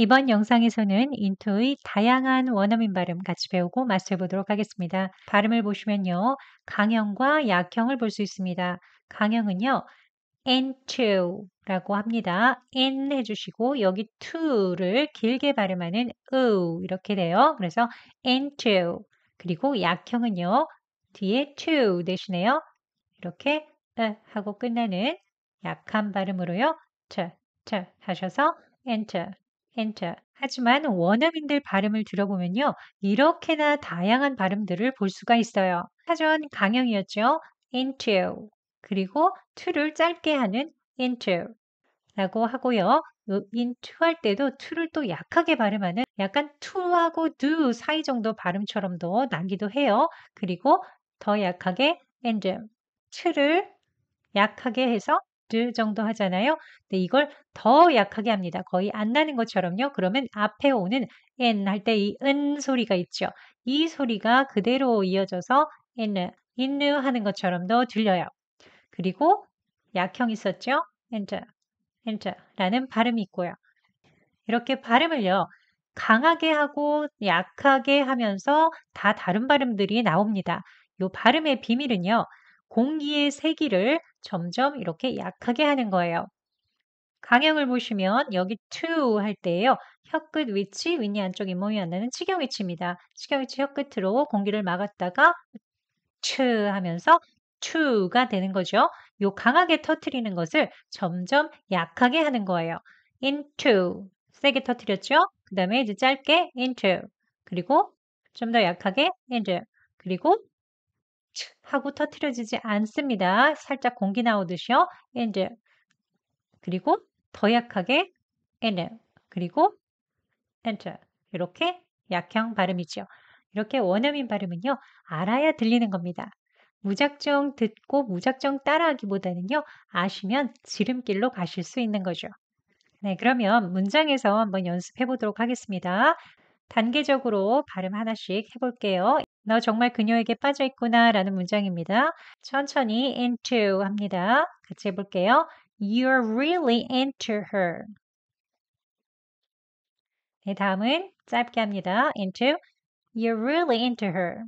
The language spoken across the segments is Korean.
이번 영상에서는 인투의 다양한 원어민 발음 같이 배우고 마스터해보도록 하겠습니다. 발음을 보시면요. 강형과 약형을 볼 수 있습니다. 강형은요. into라고 합니다. in 해주시고 여기 to를 길게 발음하는 o 이렇게 돼요. 그래서 into 그리고 약형은요. 뒤에 to 대신에요. 이렇게 하고 끝나는 약한 발음으로요. t, t 하셔서 enter enter. 하지만 원어민들 발음을 들어보면요. 이렇게나 다양한 발음들을 볼 수가 있어요. 사전 강형이었죠 into. 그리고 to를 짧게 하는 into. 라고 하고요. into 할 때도 to를 또 약하게 발음하는 약간 to하고 do 사이 정도 발음처럼도 나기도 해요. 그리고 더 약하게 and. to를 약하게 해서 들 정도 하잖아요. 근데 이걸 더 약하게 합니다. 거의 안 나는 것처럼요. 그러면 앞에 오는 n 할 때 이 은 소리가 있죠. 이 소리가 그대로 이어져서 n 인느 하는 것처럼도 들려요. 그리고 약형 있었죠. enter, enter라는 발음이 있고요. 이렇게 발음을요. 강하게 하고 약하게 하면서 다 다른 발음들이 나옵니다. 이 발음의 비밀은요. 공기의 세기를 점점 이렇게 약하게 하는 거예요. 강형을 보시면 여기 to 할 때에요. 혀끝 위치, 윗니 안쪽 잇몸이 안 나는 치경 위치입니다. 치경 위치 혀끝으로 공기를 막았다가 to 하면서 to가 되는 거죠. 요 강하게 터트리는 것을 점점 약하게 하는 거예요. into 세게 터트렸죠. 그 다음에 이제 짧게 into 그리고 좀 더 약하게 into 그리고 하고 터트려지지 않습니다. 살짝 공기 나오듯이요. 이제 그리고 더 약하게 e n 그리고 e n 이렇게 약형 발음이죠 이렇게 원어민 발음은요 알아야 들리는 겁니다. 무작정 듣고 무작정 따라하기보다는요 아시면 지름길로 가실 수 있는 거죠. 네 그러면 문장에서 한번 연습해 보도록 하겠습니다. 단계적으로 발음 하나씩 해볼게요. 너 정말 그녀에게 빠져 있구나 라는 문장입니다. 천천히 into 합니다. 같이 해볼게요. You're really into her. 네, 다음은 짧게 합니다. into. You're really into her.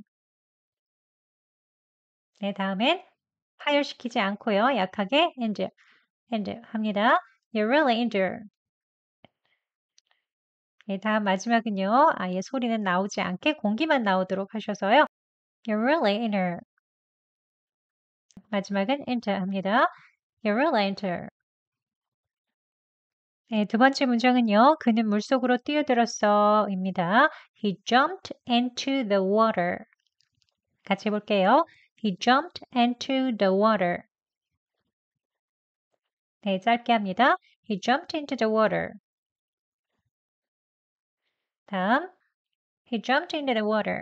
네, 다음엔 파열시키지 않고요. 약하게 into, into 합니다. You're really into her. 네, 다음 마지막은요. 아예 소리는 나오지 않게 공기만 나오도록 하셔서요. You're really inner. 마지막은 enter 합니다. You're really enter. 네, 두 번째 문장은요. 그는 물속으로 뛰어들었어입니다. He jumped into the water. 같이 볼게요. He jumped into the water. 네, 짧게 합니다. He jumped into the water. 다음, m e he jumped into the water.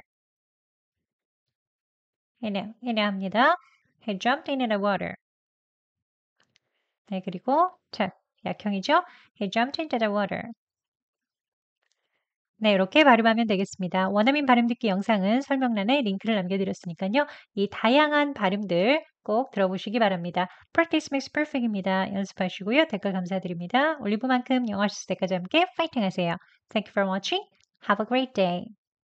이래, 이래 합니다. He jumped into the water. 네, 그리고 자, 약형이죠. He jumped into the water. 네, 이렇게 발음하면 되겠습니다. 원어민 발음 듣기 영상은 설명란에 링크를 남겨드렸으니까요. 이 다양한 발음들 꼭 들어보시기 바랍니다. Practice makes perfect입니다. 연습하시고요. 댓글 감사드립니다. 올리브만큼 영어 실수 때까지 함께 파이팅 하세요. Thank you for watching. Have a great day.